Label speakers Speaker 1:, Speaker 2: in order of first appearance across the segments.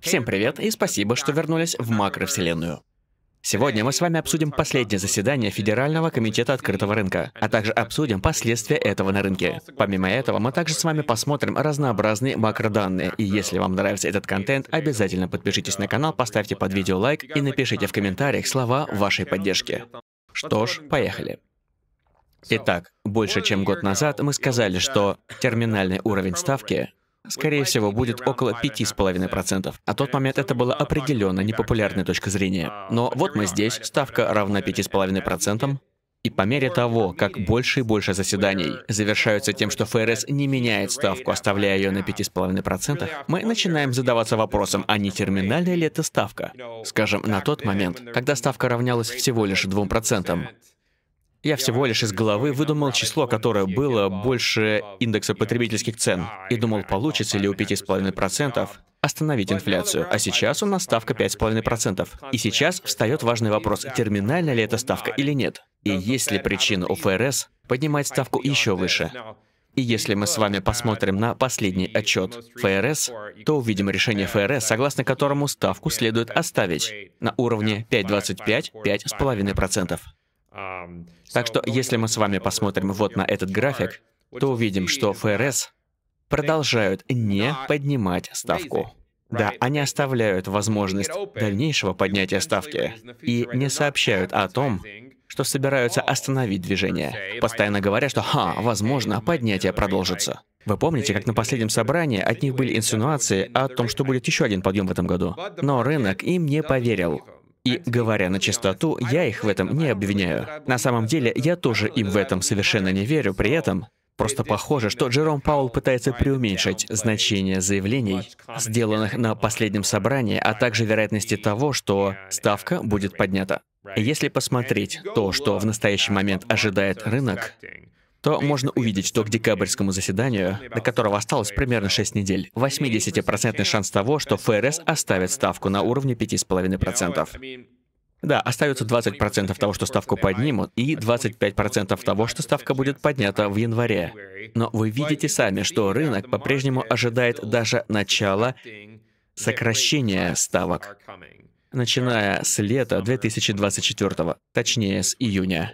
Speaker 1: Всем привет и спасибо, что вернулись в макровселенную. Сегодня мы с вами обсудим последнее заседание Федерального комитета открытого рынка, а также обсудим последствия этого на рынке. Помимо этого, мы также с вами посмотрим разнообразные макроданные, и если вам нравится этот контент, обязательно подпишитесь на канал, поставьте под видео лайк и напишите в комментариях слова вашей поддержки. Что ж, поехали. Итак, больше чем год назад мы сказали, что терминальный уровень ставки скорее всего, будет около 5,5%. А тот момент это было определенно непопулярная точка зрения. Но вот мы здесь, ставка равна 5,5%, и по мере того, как больше и больше заседаний завершаются тем, что ФРС не меняет ставку, оставляя ее на 5,5%, мы начинаем задаваться вопросом, а не терминальная ли эта ставка? Скажем, на тот момент, когда ставка равнялась всего лишь 2%, я всего лишь из головы выдумал число, которое было больше индекса потребительских цен, и думал, получится ли у 5,5% остановить инфляцию. А сейчас у нас ставка 5,5%. И сейчас встает важный вопрос, терминальна ли эта ставка или нет. И есть ли причина у ФРС поднимать ставку еще выше? И если мы с вами посмотрим на последний отчет ФРС, то увидим решение ФРС, согласно которому ставку следует оставить на уровне 5,25-5,5%. Так что если мы с вами посмотрим вот на этот график, то увидим, что ФРС продолжают не поднимать ставку. Да, они оставляют возможность дальнейшего поднятия ставки и не сообщают о том, что собираются остановить движение, постоянно говоря, что «Ха, возможно, поднятие продолжится». Вы помните, как на последнем собрании от них были инсинуации о том, что будет еще один подъем в этом году? Но рынок им не поверил. И, говоря на чистоту, я их в этом не обвиняю. На самом деле, я тоже им в этом совершенно не верю. При этом, Просто похоже, что Джером Паул пытается преуменьшить значение заявлений, сделанных на последнем собрании, а также вероятности того, что ставка будет поднята. Если посмотреть то, что в настоящий момент ожидает рынок, то можно увидеть, что к декабрьскому заседанию, до которого осталось примерно 6 недель, 80% шанс того, что ФРС оставит ставку на уровне 5,5%. Да, остается 20% того, что ставку поднимут, и 25% того, что ставка будет поднята в январе. Но вы видите сами, что рынок по-прежнему ожидает даже начала сокращения ставок, начиная с лета 2024, точнее с июня.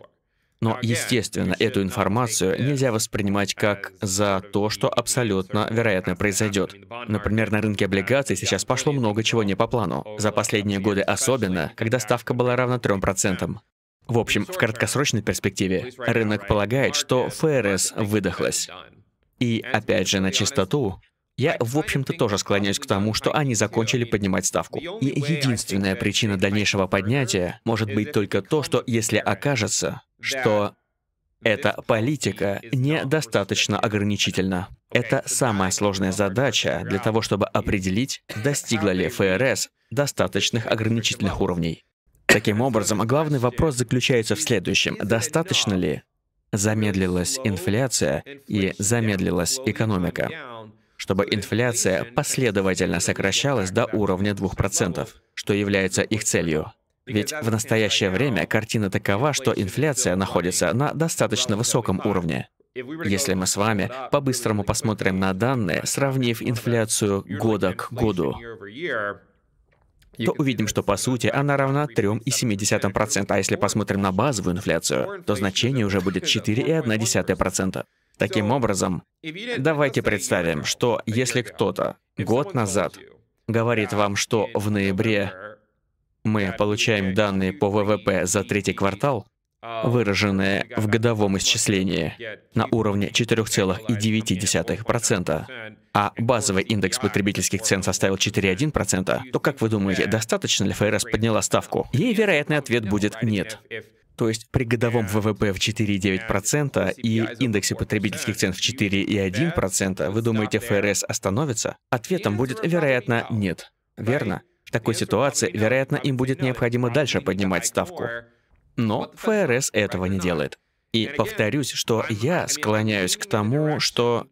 Speaker 1: Но, естественно, эту информацию нельзя воспринимать как за то, что абсолютно вероятно произойдет. Например, на рынке облигаций сейчас пошло много чего не по плану. За последние годы особенно, когда ставка была равна 3%. В общем, в краткосрочной перспективе рынок полагает, что ФРС выдохлась. И опять же, на чистоту, я, в общем-то, тоже склоняюсь к тому, что они закончили поднимать ставку. И единственная причина дальнейшего поднятия может быть только то, что если окажется, что эта политика недостаточно ограничительна. Это самая сложная задача для того, чтобы определить, достигла ли ФРС достаточных ограничительных уровней. Таким образом, главный вопрос заключается в следующем. Достаточно ли замедлилась инфляция и замедлилась экономика? чтобы инфляция последовательно сокращалась до уровня 2%, что является их целью. Ведь в настоящее время картина такова, что инфляция находится на достаточно высоком уровне. Если мы с вами по-быстрому посмотрим на данные, сравнив инфляцию года к году, то увидим, что по сути она равна 3,7%, а если посмотрим на базовую инфляцию, то значение уже будет 4,1%. Таким образом, давайте представим, что если кто-то год назад говорит вам, что в ноябре мы получаем данные по ВВП за третий квартал, выраженные в годовом исчислении на уровне 4,9%, а базовый индекс потребительских цен составил 4,1%, то как вы думаете, достаточно ли ФРС подняла ставку? Ей вероятный ответ будет «нет» то есть при годовом ВВП в 4,9% и индексе потребительских цен в 4,1%, вы думаете, ФРС остановится? Ответом будет, вероятно, нет. Верно? В такой ситуации, вероятно, им будет необходимо дальше поднимать ставку. Но ФРС этого не делает. И повторюсь, что я склоняюсь к тому, что...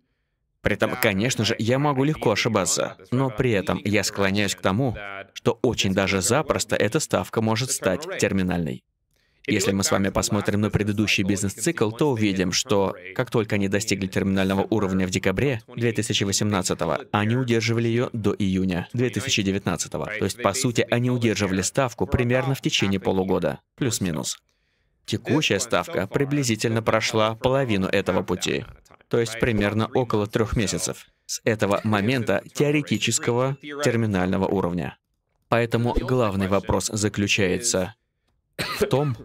Speaker 1: При этом, конечно же, я могу легко ошибаться, но при этом я склоняюсь к тому, что очень даже запросто эта ставка может стать терминальной. Если мы с вами посмотрим на предыдущий бизнес-цикл, то увидим, что как только они достигли терминального уровня в декабре 2018 они удерживали ее до июня 2019 То есть, по сути, они удерживали ставку примерно в течение полугода, плюс-минус. Текущая ставка приблизительно прошла половину этого пути, то есть примерно около трех месяцев с этого момента теоретического терминального уровня. Поэтому главный вопрос заключается в том,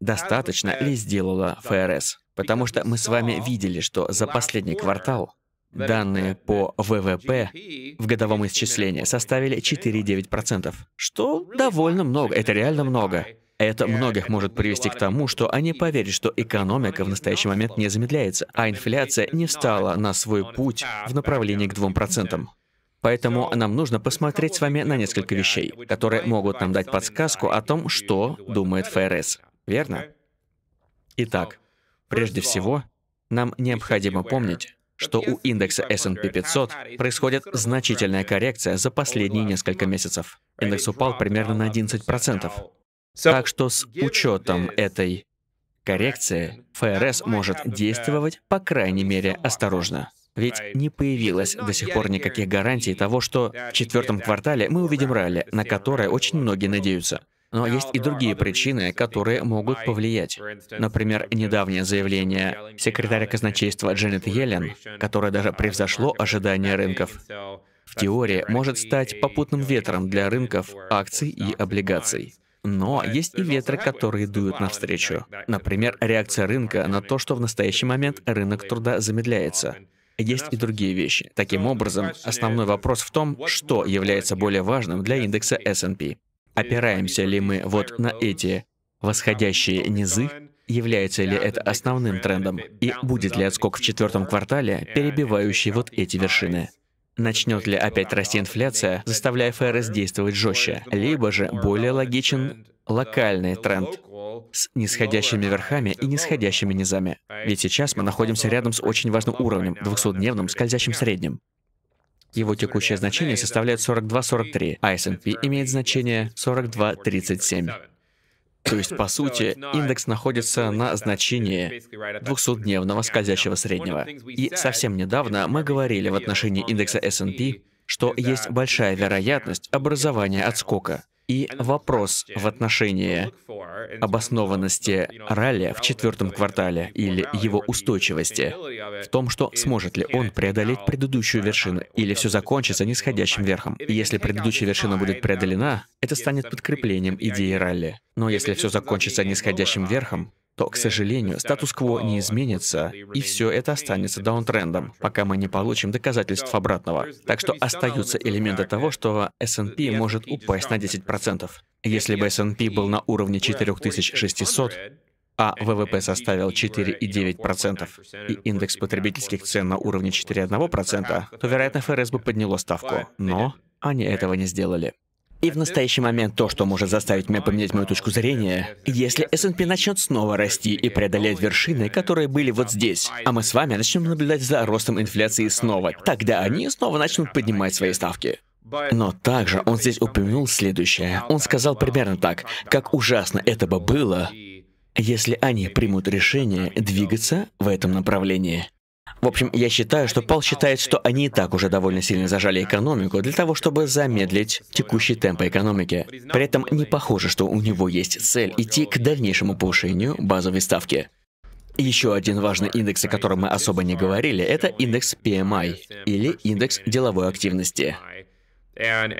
Speaker 1: достаточно ли сделала ФРС. Потому что мы с вами видели, что за последний квартал данные по ВВП в годовом исчислении составили 4,9%, что довольно много, это реально много. Это многих может привести к тому, что они поверят, что экономика в настоящий момент не замедляется, а инфляция не стала на свой путь в направлении к 2%. Поэтому нам нужно посмотреть с вами на несколько вещей, которые могут нам дать подсказку о том, что думает ФРС верно? Итак, прежде всего, нам необходимо помнить, что у индекса S&P 500 происходит значительная коррекция за последние несколько месяцев. Индекс упал примерно на 11%. Так что с учетом этой коррекции ФРС может действовать, по крайней мере, осторожно. Ведь не появилось до сих пор никаких гарантий того, что в четвертом квартале мы увидим ралли, на которое очень многие надеются. Но есть и другие причины, которые могут повлиять. Например, недавнее заявление секретаря казначейства Дженнет Йеллен, которое даже превзошло ожидания рынков, в теории может стать попутным ветром для рынков акций и облигаций. Но есть и ветры, которые дуют навстречу. Например, реакция рынка на то, что в настоящий момент рынок труда замедляется. Есть и другие вещи. Таким образом, основной вопрос в том, что является более важным для индекса S&P. Опираемся ли мы вот на эти восходящие низы? Является ли это основным трендом? И будет ли отскок в четвертом квартале, перебивающий вот эти вершины? Начнет ли опять расти инфляция, заставляя ФРС действовать жестче? Либо же более логичен локальный тренд с нисходящими верхами и нисходящими низами. Ведь сейчас мы находимся рядом с очень важным уровнем, 200-дневным скользящим средним. Его текущее значение составляет 42,43, а S&P имеет значение 42,37. То есть, по сути, индекс находится на значении 200-дневного скользящего среднего. И совсем недавно мы говорили в отношении индекса S&P, что есть большая вероятность образования отскока. И вопрос в отношении обоснованности ралли в четвертом квартале или его устойчивости в том, что сможет ли он преодолеть предыдущую вершину или все закончится нисходящим верхом. И если предыдущая вершина будет преодолена, это станет подкреплением идеи ралли. Но если все закончится нисходящим верхом, то, к сожалению, статус-кво не изменится, и все это останется даунтрендом, пока мы не получим доказательств обратного. Так что остаются элементы того, что S&P может упасть на 10%. Если бы S&P был на уровне 4600, а ВВП составил 4,9% и индекс потребительских цен на уровне 4,1%, то, вероятно, ФРС бы подняло ставку. Но они этого не сделали. И в настоящий момент то, что может заставить меня поменять мою точку зрения, если S&P начнет снова расти и преодолеть вершины, которые были вот здесь, а мы с вами начнем наблюдать за ростом инфляции снова, тогда они снова начнут поднимать свои ставки. Но также он здесь упомянул следующее. Он сказал примерно так, как ужасно это бы было, если они примут решение двигаться в этом направлении. В общем, я считаю, что Пал считает, что они и так уже довольно сильно зажали экономику для того, чтобы замедлить текущие темпы экономики. При этом не похоже, что у него есть цель идти к дальнейшему повышению базовой ставки. Еще один важный индекс, о котором мы особо не говорили, это индекс PMI или индекс деловой активности.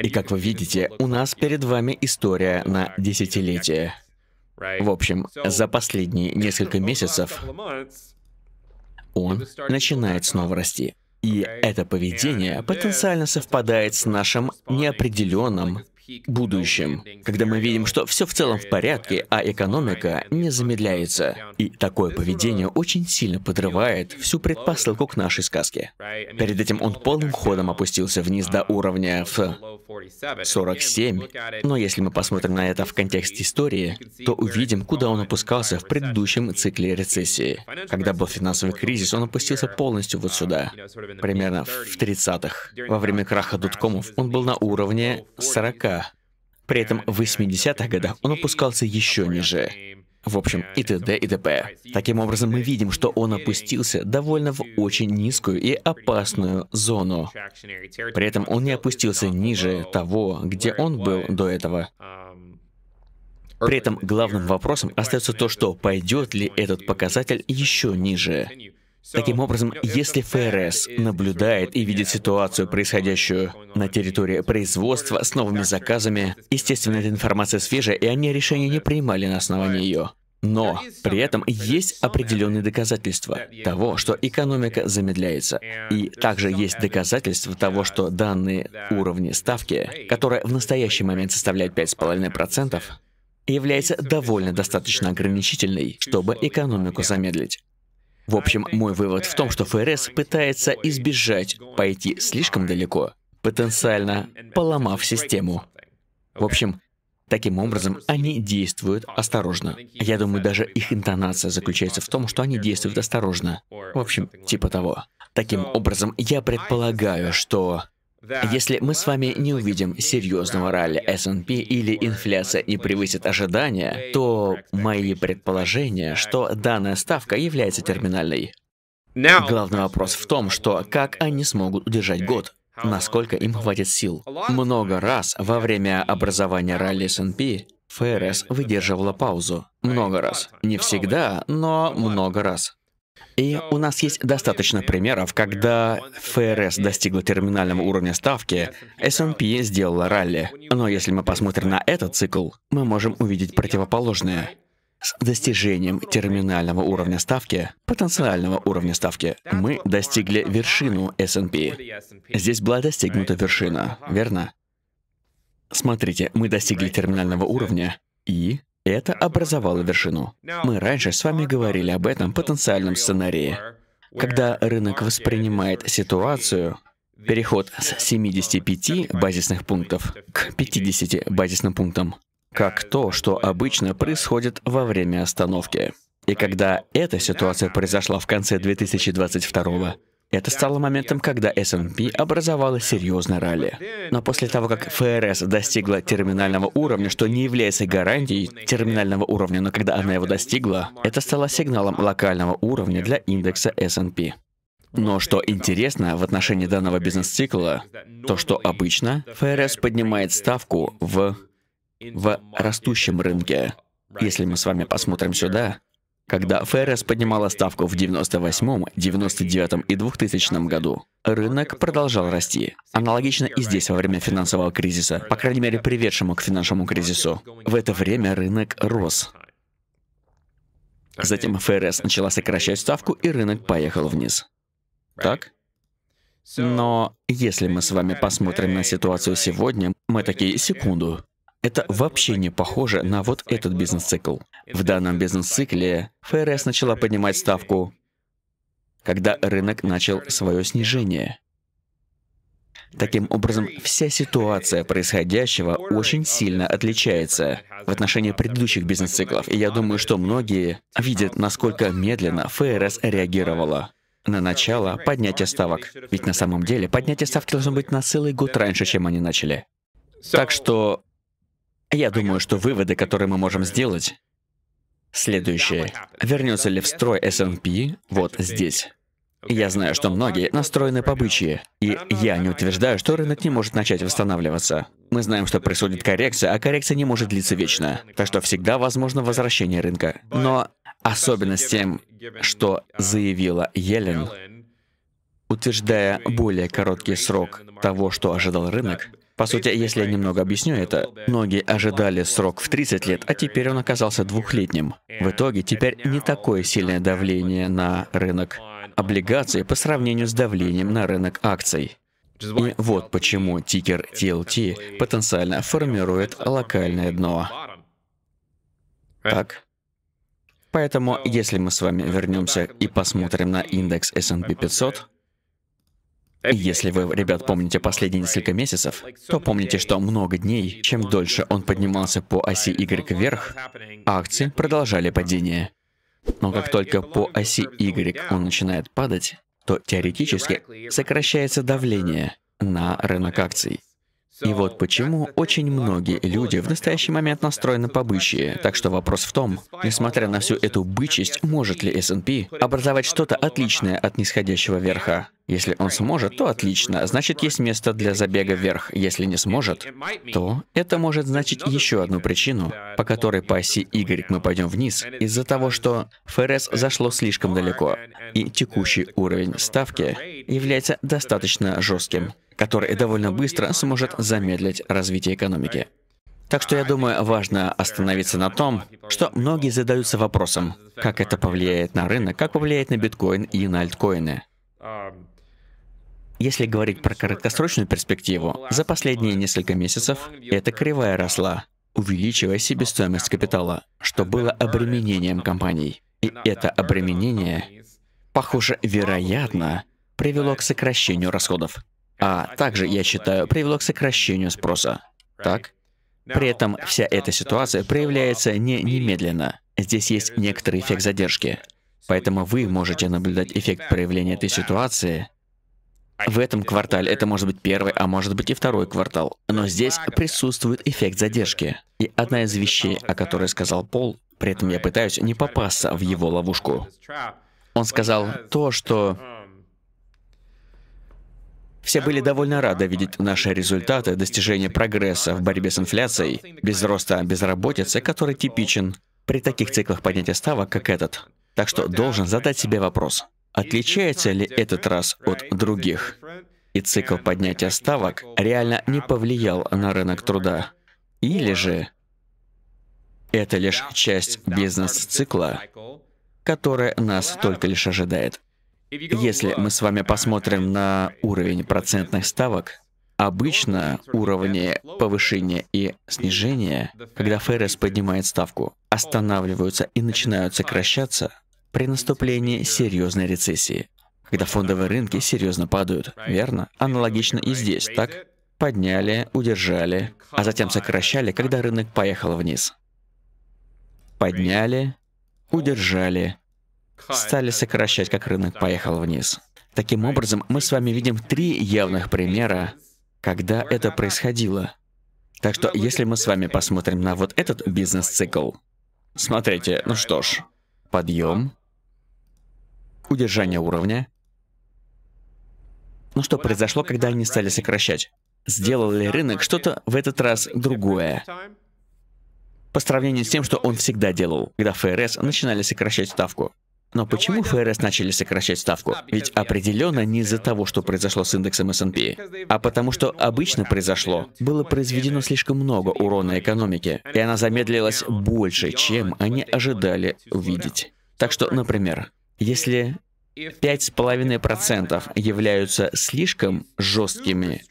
Speaker 1: И как вы видите, у нас перед вами история на десятилетие. В общем, за последние несколько месяцев он начинает снова расти. И это поведение потенциально совпадает с нашим неопределенным будущим, когда мы видим, что все в целом в порядке, а экономика не замедляется. И такое поведение очень сильно подрывает всю предпосылку к нашей сказке. Перед этим он полным ходом опустился вниз до уровня в 47. Но если мы посмотрим на это в контексте истории, то увидим, куда он опускался в предыдущем цикле рецессии. Когда был финансовый кризис, он опустился полностью вот сюда, примерно в 30-х. Во время краха доткомов он был на уровне 40. При этом в 80-х годах он опускался еще ниже. В общем, и т.д. и т.п. Таким образом, мы видим, что он опустился довольно в очень низкую и опасную зону. При этом он не опустился ниже того, где он был до этого. При этом главным вопросом остается то, что пойдет ли этот показатель еще ниже. Таким образом, если ФРС наблюдает и видит ситуацию, происходящую на территории производства с новыми заказами, естественно, эта информация свежая, и они решения не принимали на основании ее. Но при этом есть определенные доказательства того, что экономика замедляется. И также есть доказательства того, что данные уровни ставки, которая в настоящий момент составляет 5,5%, является довольно достаточно ограничительной, чтобы экономику замедлить. В общем, мой вывод в том, что ФРС пытается избежать пойти слишком далеко, потенциально поломав систему. В общем, таким образом они действуют осторожно. Я думаю, даже их интонация заключается в том, что они действуют осторожно. В общем, типа того. Таким образом, я предполагаю, что если мы с вами не увидим серьезного ралли S&P или инфляция не превысит ожидания, то мои предположения, что данная ставка является терминальной. Главный вопрос в том, что как они смогут удержать год, насколько им хватит сил. Много раз во время образования ралли S&P ФРС выдерживала паузу. Много раз. Не всегда, но много раз. И у нас есть достаточно примеров, когда ФРС достигла терминального уровня ставки, S&P сделала ралли. Но если мы посмотрим на этот цикл, мы можем увидеть противоположное. С достижением терминального уровня ставки, потенциального уровня ставки, мы достигли вершину S&P. Здесь была достигнута вершина, верно? Смотрите, мы достигли терминального уровня, и это образовало вершину. Мы раньше с вами говорили об этом потенциальном сценарии. Когда рынок воспринимает ситуацию, переход с 75 базисных пунктов к 50 базисным пунктам, как то, что обычно происходит во время остановки. И когда эта ситуация произошла в конце 2022 года. Это стало моментом, когда S&P образовала серьезное ралли. Но после того, как ФРС достигла терминального уровня, что не является гарантией терминального уровня, но когда она его достигла, это стало сигналом локального уровня для индекса S&P. Но что интересно в отношении данного бизнес-цикла, то что обычно ФРС поднимает ставку в, в растущем рынке. Если мы с вами посмотрим сюда, когда ФРС поднимала ставку в 98, 99 и 2000 году, рынок продолжал расти. Аналогично и здесь во время финансового кризиса, по крайней мере приведшему к финансовому кризису. В это время рынок рос. Затем ФРС начала сокращать ставку, и рынок поехал вниз. Так? Но если мы с вами посмотрим на ситуацию сегодня, мы такие, секунду, это вообще не похоже на вот этот бизнес-цикл. В данном бизнес-цикле ФРС начала поднимать ставку, когда рынок начал свое снижение. Таким образом, вся ситуация происходящего очень сильно отличается в отношении предыдущих бизнес-циклов, и я думаю, что многие видят, насколько медленно ФРС реагировала на начало поднятия ставок. Ведь на самом деле поднятие ставки должно быть на целый год раньше, чем они начали. Так что я думаю, что выводы, которые мы можем сделать, следующие: Вернется ли в строй S&P вот здесь? Я знаю, что многие настроены по бычьи, и я не утверждаю, что рынок не может начать восстанавливаться. Мы знаем, что происходит коррекция, а коррекция не может длиться вечно, так что всегда возможно возвращение рынка. Но особенно с тем, что заявила Елен, утверждая более короткий срок того, что ожидал рынок, по сути, если я немного объясню это, многие ожидали срок в 30 лет, а теперь он оказался двухлетним. В итоге теперь не такое сильное давление на рынок облигаций по сравнению с давлением на рынок акций. И вот почему тикер TLT потенциально формирует локальное дно. Так? Поэтому, если мы с вами вернемся и посмотрим на индекс S&P 500, если вы, ребят, помните последние несколько месяцев, то помните, что много дней, чем дольше он поднимался по оси Y вверх, акции продолжали падение. Но как только по оси Y он начинает падать, то теоретически сокращается давление на рынок акций. И вот почему очень многие люди в настоящий момент настроены побычье. Так что вопрос в том, несмотря на всю эту бычесть, может ли S&P образовать что-то отличное от нисходящего верха? Если он сможет, то отлично, значит есть место для забега вверх. Если не сможет, то это может значить еще одну причину, по которой по оси Y мы пойдем вниз, из-за того, что ФРС зашло слишком далеко, и текущий уровень ставки является достаточно жестким, который довольно быстро сможет замедлить развитие экономики. Так что я думаю, важно остановиться на том, что многие задаются вопросом, как это повлияет на рынок, как повлияет на биткоин и на альткоины. Если говорить про краткосрочную перспективу, за последние несколько месяцев эта кривая росла, увеличивая себестоимость капитала, что было обременением компаний. И это обременение, похоже, вероятно, привело к сокращению расходов. А также, я считаю, привело к сокращению спроса. Так? При этом вся эта ситуация проявляется не немедленно. Здесь есть некоторый эффект задержки. Поэтому вы можете наблюдать эффект проявления этой ситуации в этом квартале это может быть первый, а может быть и второй квартал. Но здесь присутствует эффект задержки. И одна из вещей, о которой сказал Пол, при этом я пытаюсь не попасться в его ловушку. Он сказал то, что все были довольно рады видеть наши результаты достижения прогресса в борьбе с инфляцией, без роста безработицы, который типичен при таких циклах поднятия ставок, как этот. Так что должен задать себе вопрос, отличается ли этот раз от других? И цикл поднятия ставок реально не повлиял на рынок труда. Или же это лишь часть бизнес-цикла, которая нас только лишь ожидает. Если мы с вами uh, посмотрим на уровень процентных ставок, обычно уровни повышения и снижения, когда ФРС поднимает ставку, останавливаются и начинают сокращаться при наступлении серьезной рецессии, когда фондовые рынки серьезно падают, верно? Аналогично и здесь, так? Подняли, удержали, а затем сокращали, когда рынок поехал вниз. Подняли, удержали, стали сокращать, как рынок поехал вниз. Таким образом, мы с вами видим три явных примера, когда это происходило. Так что, если мы с вами посмотрим на вот этот бизнес-цикл, смотрите, ну что ж, подъем, удержание уровня. Ну что произошло, когда они стали сокращать? Сделал ли рынок что-то в этот раз другое? По сравнению с тем, что он всегда делал, когда ФРС начинали сокращать ставку. Но почему ФРС начали сокращать ставку? Ведь определенно не из-за того, что произошло с индексом S&P, а потому что обычно произошло, было произведено слишком много урона экономике, и она замедлилась больше, чем они ожидали увидеть. Так что, например, если 5,5% являются слишком жесткими,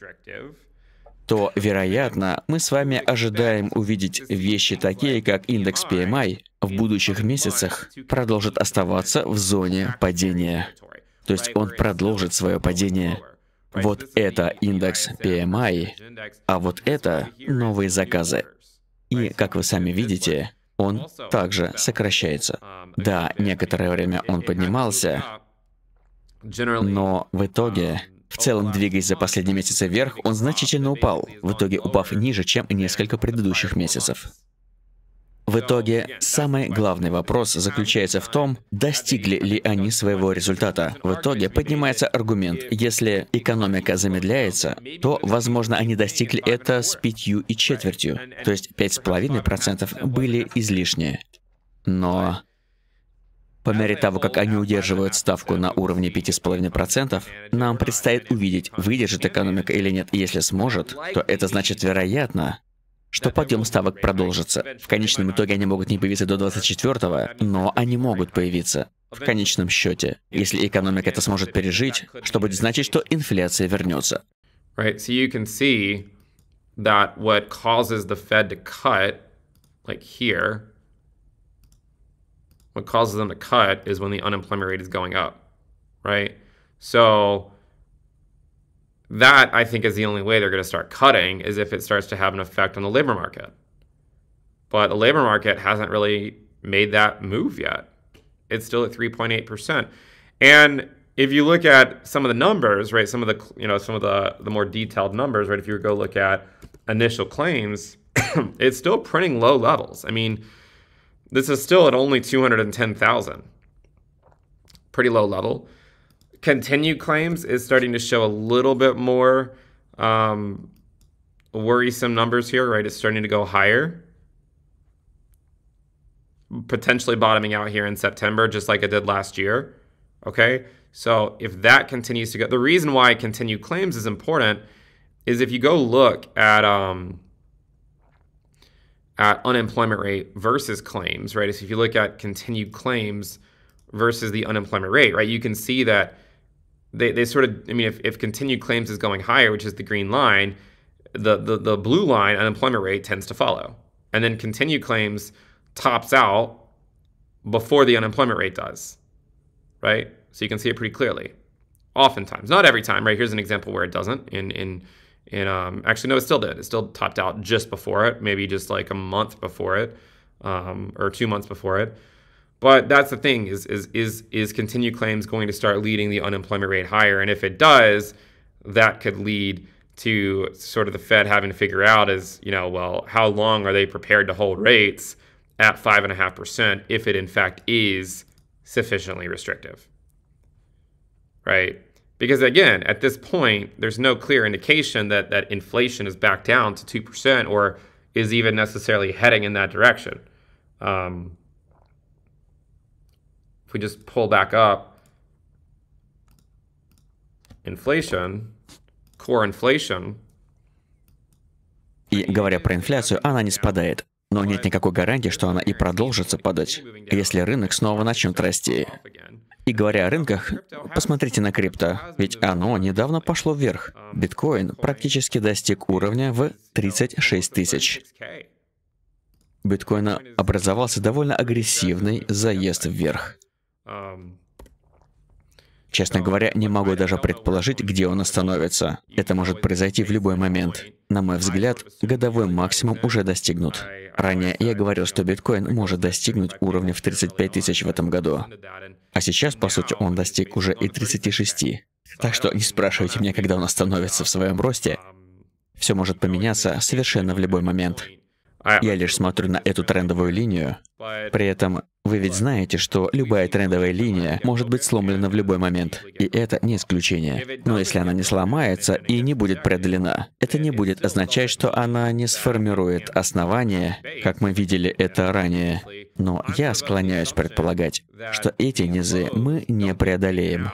Speaker 1: то, вероятно, мы с вами ожидаем увидеть вещи такие, как индекс PMI, в будущих месяцах продолжит оставаться в зоне падения. То есть он продолжит свое падение. Вот это индекс PMI, а вот это новые заказы. И, как вы сами видите, он также сокращается. Да, некоторое время он поднимался, но в итоге в целом, двигаясь за последние месяцы вверх, он значительно упал, в итоге упав ниже, чем несколько предыдущих месяцев. В итоге, самый главный вопрос заключается в том, достигли ли они своего результата. В итоге поднимается аргумент, если экономика замедляется, то, возможно, они достигли это с пятью и четвертью, то есть пять с половиной процентов были излишние. Но по мере того, как они удерживают ставку на уровне 5,5%, нам предстоит увидеть, выдержит экономика или нет. если сможет, то это значит вероятно, что подъем ставок продолжится. В конечном итоге они могут не появиться до 24-го, но они могут появиться. В конечном счете, если экономика это сможет пережить, что будет значить, что инфляция вернется.
Speaker 2: Right, so you can see that what causes the Fed to cut, like here, what causes them to cut is when the unemployment rate is going up, right? So that I think is the only way they're going to start cutting is if it starts to have an effect on the labor market. But the labor market hasn't really made that move yet. It's still at 3.8%. And if you look at some of the numbers, right, some of the you know some of the the more detailed numbers, right, if you go look at initial claims, it's still printing low levels. I mean, this is still at only 210,000. Pretty low level. Continued claims is starting to show a little bit more um, worrisome numbers here, right? It's starting to go higher. Potentially bottoming out here in September, just like it did last year. Okay. So if that continues to go, the reason why continued claims is important is if you go look at um, at unemployment rate versus claims, right? So if you look at continued claims versus the unemployment rate, right, you can see that they, they sort of, I mean, if, if continued claims is going higher, which is the green line, the, the, the blue line, unemployment rate, tends to follow. And then continued claims tops out before the unemployment rate does, right? So you can see it pretty clearly. Oftentimes, not every time, right? Here's an example where it doesn't in, in and um, actually, no, it still did. It still topped out just before it, maybe just like a month before it, um, or two months before it. But that's the thing: is is is is continued claims going to start leading the unemployment rate higher? And if it does, that could lead to sort of the Fed having to figure out is you know well how long are they prepared to hold rates at five and a half percent if it in fact is sufficiently restrictive, right? Because again, at this point, there's no clear indication that, that inflation is back down to 2% or is even necessarily heading in that direction. Um, if we just pull back up, inflation, core inflation.
Speaker 1: И говоря про инфляцию, она не спадает. Но нет никакой гарантии, что она и продолжится падать, если рынок снова начнет расти. И говоря о рынках, посмотрите на крипто, ведь оно недавно пошло вверх. Биткоин практически достиг уровня в 36 тысяч. Биткоина образовался довольно агрессивный заезд вверх. Честно говоря, не могу даже предположить, где он остановится. Это может произойти в любой момент. На мой взгляд, годовой максимум уже достигнут. Ранее я говорил, что биткоин может достигнуть уровня в 35 тысяч в этом году. А сейчас, по сути, он достиг уже и 36. Так что не спрашивайте меня, когда он остановится в своем росте. Все может поменяться совершенно в любой момент. Я лишь смотрю на эту трендовую линию. При этом вы ведь знаете, что любая трендовая линия может быть сломлена в любой момент, и это не исключение. Но если она не сломается и не будет преодолена, это не будет означать, что она не сформирует основание, как мы видели это ранее. Но я склоняюсь предполагать, что эти низы мы не преодолеем,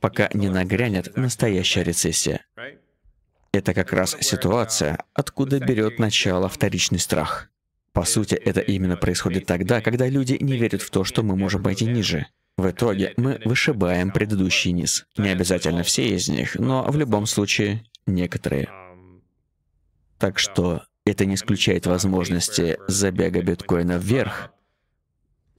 Speaker 1: пока не нагрянет настоящая рецессия. Это как раз ситуация, откуда берет начало вторичный страх. По сути, это именно происходит тогда, когда люди не верят в то, что мы можем пойти ниже. В итоге мы вышибаем предыдущий низ. Не обязательно все из них, но в любом случае некоторые. Так что это не исключает возможности забега биткоина вверх,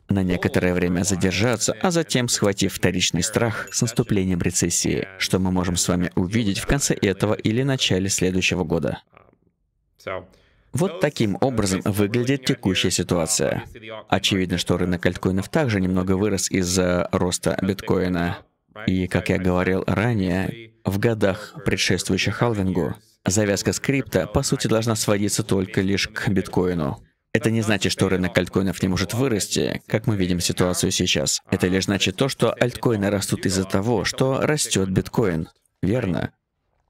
Speaker 1: на некоторое время задержаться, а затем, схватив вторичный страх с наступлением рецессии, что мы можем с вами увидеть в конце этого или начале следующего года. Вот таким образом выглядит текущая ситуация. Очевидно, что рынок альткоинов также немного вырос из-за роста биткоина. И, как я говорил ранее, в годах, предшествующих халвингу, завязка скрипта, по сути, должна сводиться только лишь к биткоину. Это не значит, что рынок альткоинов не может вырасти, как мы видим ситуацию сейчас. Это лишь значит то, что альткоины растут из-за того, что растет биткоин. Верно?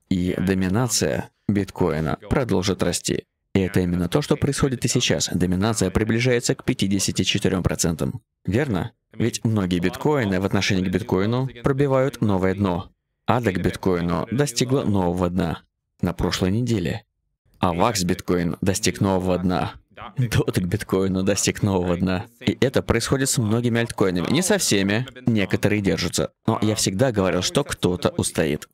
Speaker 1: И доминация биткоина продолжит расти. И это именно то, что происходит и сейчас. Доминация приближается к 54%. Верно? Ведь многие биткоины в отношении к биткоину пробивают новое дно. Ада к биткоину достигла нового дна на прошлой неделе. А вакс биткоин достиг нового дна. Дот к биткоину достиг нового дна. И это происходит с многими альткоинами. Не со всеми. Некоторые держатся. Но я всегда говорил, что кто-то устоит.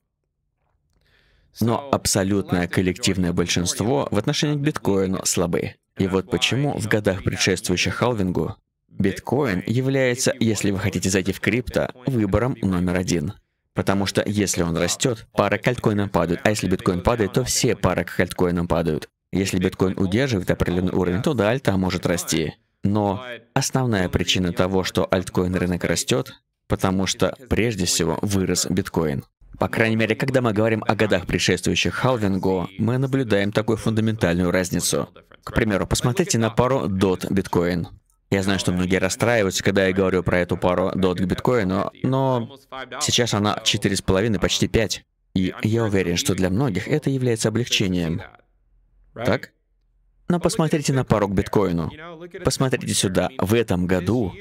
Speaker 1: Но абсолютное коллективное большинство в отношении к биткоину слабы. И вот почему в годах, предшествующих халвингу, биткоин является, если вы хотите зайти в крипто, выбором номер один. Потому что если он растет, пара к альткоинам падают, а если биткоин падает, то все пары к альткоинам падают. Если биткоин удерживает определенный уровень, то да, альта может расти. Но основная причина того, что альткоин рынок растет, потому что прежде всего вырос биткоин. По крайней мере, когда мы говорим о годах, предшествующих халвингу, мы наблюдаем такую фундаментальную разницу. К примеру, посмотрите на пару DOT биткоин. Я знаю, что многие расстраиваются, когда я говорю про эту пару DOT к биткоину, но сейчас она 4,5, почти 5. И я уверен, что для многих это является облегчением. Так? Но посмотрите на пару к биткоину. Посмотрите сюда. В этом году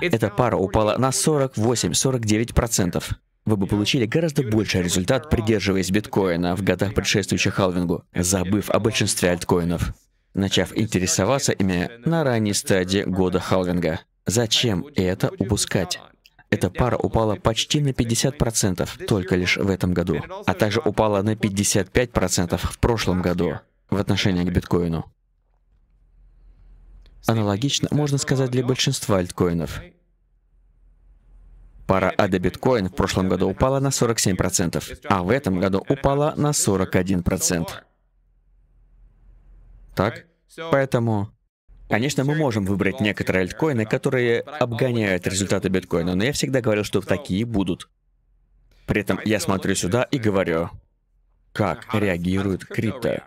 Speaker 1: эта пара упала на 48-49%. Вы бы получили гораздо больший результат, придерживаясь биткоина в годах, предшествующих халвингу, забыв о большинстве альткоинов, начав интересоваться ими на ранней стадии года халвинга. Зачем это упускать? Эта пара упала почти на 50% только лишь в этом году, а также упала на 55% в прошлом году в отношении к биткоину. Аналогично можно сказать для большинства альткоинов. Пара ADA Bitcoin в прошлом году упала на 47%, а в этом году упала на 41%. Так? Поэтому Конечно, мы можем выбрать некоторые альткоины, которые обгоняют результаты биткоина, но я всегда говорил, что такие будут. При этом я смотрю сюда и говорю, как реагирует крипто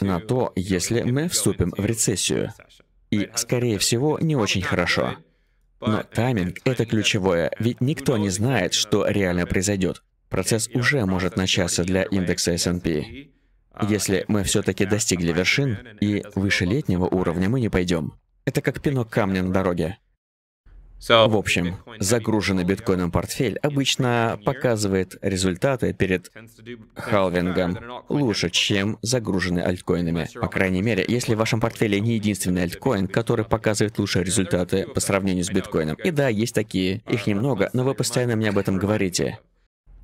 Speaker 1: на то, если мы вступим в рецессию. И, скорее всего, не очень хорошо. Но тайминг — это ключевое, ведь никто не знает, что реально произойдет. Процесс уже может начаться для индекса S&P. Если мы все-таки достигли вершин, и выше летнего уровня мы не пойдем. Это как пинок камня на дороге. В общем, загруженный биткоином портфель обычно показывает результаты перед халвингом лучше, чем загруженный альткоинами. По крайней мере, если в вашем портфеле не единственный альткоин, который показывает лучшие результаты по сравнению с биткоином. И да, есть такие, их немного, но вы постоянно мне об этом говорите.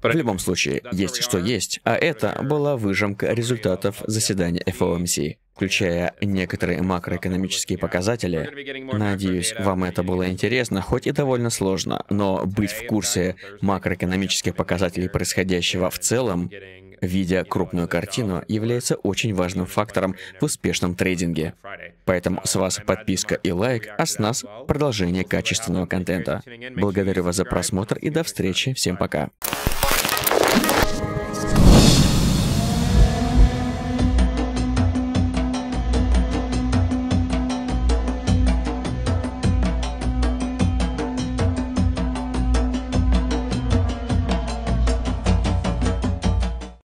Speaker 1: В любом случае, есть что есть, а это была выжимка результатов заседания FOMC включая некоторые макроэкономические показатели. Надеюсь, вам это было интересно, хоть и довольно сложно, но быть в курсе макроэкономических показателей происходящего в целом, видя крупную картину, является очень важным фактором в успешном трейдинге. Поэтому с вас подписка и лайк, а с нас продолжение качественного контента. Благодарю вас за просмотр и до встречи. Всем пока.